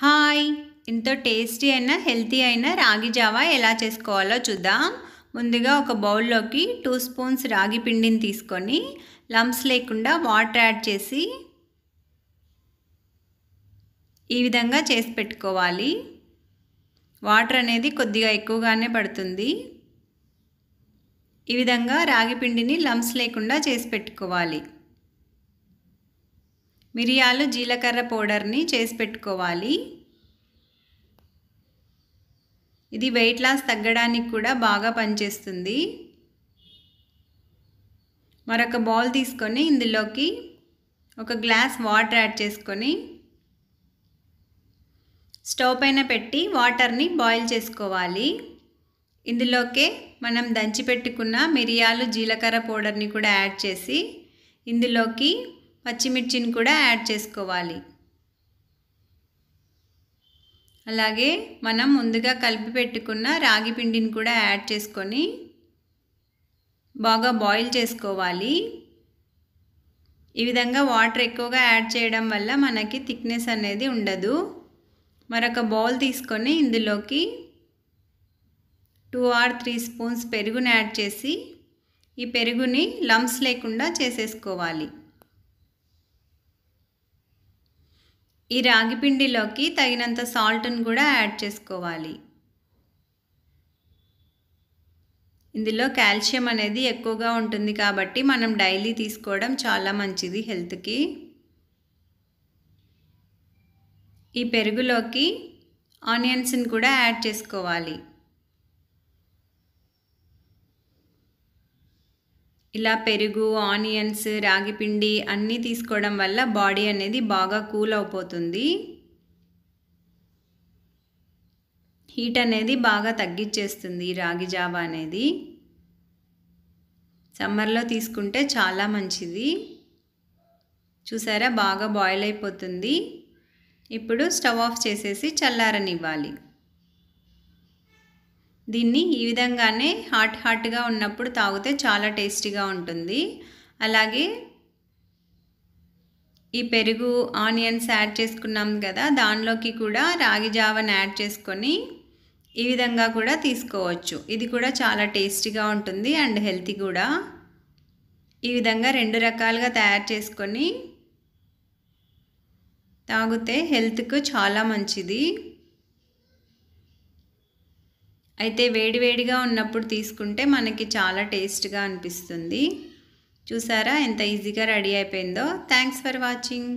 hi ఎంతో tasty అయిన healthy అయిన రాగి జావా ఎలా చేసుకోవాలో చూద్దాం ముందుగా ఒక బౌల్లోకి టూ స్పూన్స్ రాగి పిండిని తీసుకొని లంప్స్ లేకుండా వాటర్ యాడ్ చేసి ఈ విధంగా చేసి పెట్టుకోవాలి వాటర్ అనేది కొద్దిగా ఎక్కువగానే పడుతుంది ఈ విధంగా రాగి పిండిని లంప్స్ లేకుండా చేసి పెట్టుకోవాలి మిరియాలు జీలకర్ర పౌడర్ని చేసి పెట్టుకోవాలి ఇది వెయిట్ లాస్ తగ్గడానికి కూడా బాగా పనిచేస్తుంది మరొక బౌల్ తీసుకొని ఇందులోకి ఒక గ్లాస్ వాటర్ యాడ్ చేసుకొని స్టవ్ పైన పెట్టి వాటర్ని బాయిల్ చేసుకోవాలి ఇందులోకే మనం దంచి పెట్టుకున్న మిరియాలు జీలకర్ర పౌడర్ని కూడా యాడ్ చేసి ఇందులోకి పచ్చిమిర్చిని కూడా యాడ్ చేసుకోవాలి అలాగే మనం ముందుగా కలిపి పెట్టుకున్న రాగి పిండిని కూడా యాడ్ చేసుకొని బాగా బాయిల్ చేసుకోవాలి ఈ విధంగా వాటర్ ఎక్కువగా యాడ్ చేయడం వల్ల మనకి థిక్నెస్ అనేది ఉండదు మరొక బౌల్ తీసుకొని ఇందులోకి టూ ఆర్ త్రీ స్పూన్స్ పెరుగుని యాడ్ చేసి ఈ పెరుగుని లమ్స్ లేకుండా చేసేసుకోవాలి ఈ రాగి పిండిలోకి తగినంత సాల్ట్ని కూడా యాడ్ చేసుకోవాలి ఇందులో కాల్షియం అనేది ఎక్కువగా ఉంటుంది కాబట్టి మనం డైలీ తీసుకోవడం చాలా మంచిది హెల్త్కి ఈ పెరుగులోకి ఆనియన్స్ని కూడా యాడ్ చేసుకోవాలి ఇలా పెరుగు ఆనియన్స్ రాగి పిండి అన్నీ తీసుకోవడం వల్ల బాడీ అనేది బాగా కూల్ అయిపోతుంది హీట్ అనేది బాగా తగ్గించేస్తుంది రాగి జావా అనేది సమ్మర్లో తీసుకుంటే చాలా మంచిది చూసారా బాగా బాయిల్ అయిపోతుంది ఇప్పుడు స్టవ్ ఆఫ్ చేసేసి చల్లారనివ్వాలి దీన్ని ఈ విధంగానే హాట్ హాట్గా ఉన్నప్పుడు తాగితే చాలా టేస్టీగా ఉంటుంది అలాగే ఈ పెరుగు ఆనియన్స్ యాడ్ చేసుకున్నాం కదా దానిలోకి కూడా రాగి జావను యాడ్ చేసుకొని ఈ విధంగా కూడా తీసుకోవచ్చు ఇది కూడా చాలా టేస్టీగా ఉంటుంది అండ్ హెల్తీ కూడా ఈ విధంగా రెండు రకాలుగా తయారు చేసుకొని తాగితే హెల్త్కు చాలా మంచిది అయితే వేడివేడిగా ఉన్నప్పుడు తీసుకుంటే మనకి చాలా టేస్ట్గా అనిపిస్తుంది చూసారా ఎంత ఈజీగా రెడీ అయిపోయిందో థ్యాంక్స్ ఫర్ వాచింగ్